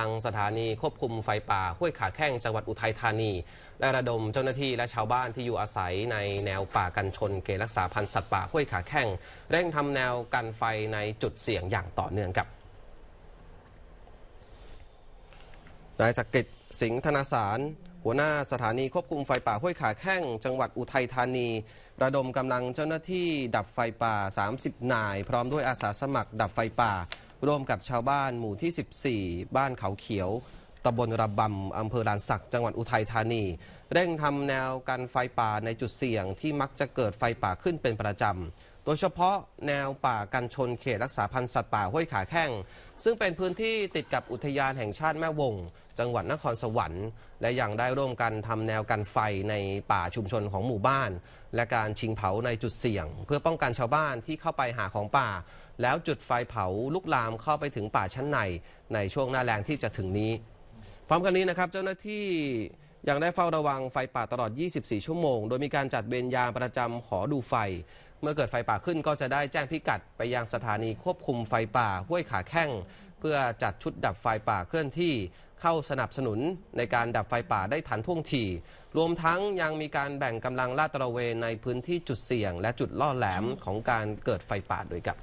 างสถานีควบคุมไฟป่าห้วยขาแข้ง จังหวัดอุทัยธานีและระดมเจ้าหน้าที่และชาวบ้านที่อยู่อาศัยในแนวป่ากันชน เกรักษาพันธุ์สัตว์ป่าห้วยขาแข้งเร่งทำแนวกันไฟในจุดเสี่ยงอย่างต่อเนื่องครับนายจักริดสิงห์ธนาสาร หัวหน้าสถานีควบคุมไฟป่าห้วยขาแข้ง จังหวัดอุทัยธานีระดมกำลังเจ้าหน้าที่ดับไฟป่า 30 นาย พร้อมด้วยอาสาสมัครดับไฟป่าร่วมกับชาวบ้านหมู่ที่ 14 บ้านเขาเขียวตำบลระบำอำเภอลานสัก จังหวัดอุทัยธานี เร่งทำแนวกันไฟป่าในจุดเสี่ยง ที่มักจะเกิดไฟป่าขึ้นเป็นประจำดยเฉพาะแนวป่ากันชนเขตรักษาพันธุ์สัตว์ป่า ห้วยขาแข้ง ซึ่งเป็นพื้นที่ติดกับอุทยานแห่งชาติแม่วง จังหวัดนครสวรรค์ และยังได้ร่วมกันทำแนวกันไฟในป่าชุมชนของหมู่บ้าน และการชิงเผาในจุดเสี่ยง เพื่อป้องกันชาวบ้านที่เข้าไปหาของป่า แล้วจุดไฟเผาลุกลามเข้าไปถึงป่าชั้นใน ในช่วงหน้าแรงที่จะถึงนี้ พร้อมกันนี้นะครับเจ้าหน้าที่ยังได้เฝ้าระวังไฟป่าตลอด 24 ชั่วโมง โดยมีการจัดเวรยามประจำหอดูไฟเมื่อเกิดไฟป่าขึ้นก็จะได้แจ้งพิกัดไปยังสถานีควบคุมไฟป่า ห้วยขาแข้งเพื่อจัดชุดดับไฟป่าเคลื่อนที่เข้าสนับสนุนในการดับไฟป่าได้ทันท่วงทีรวมทั้งยังมีการแบ่งกำลังลาดตระเวนในพื้นที่จุดเสี่ยงและจุดล่อแหลมของการเกิดไฟป่าด้วยครับ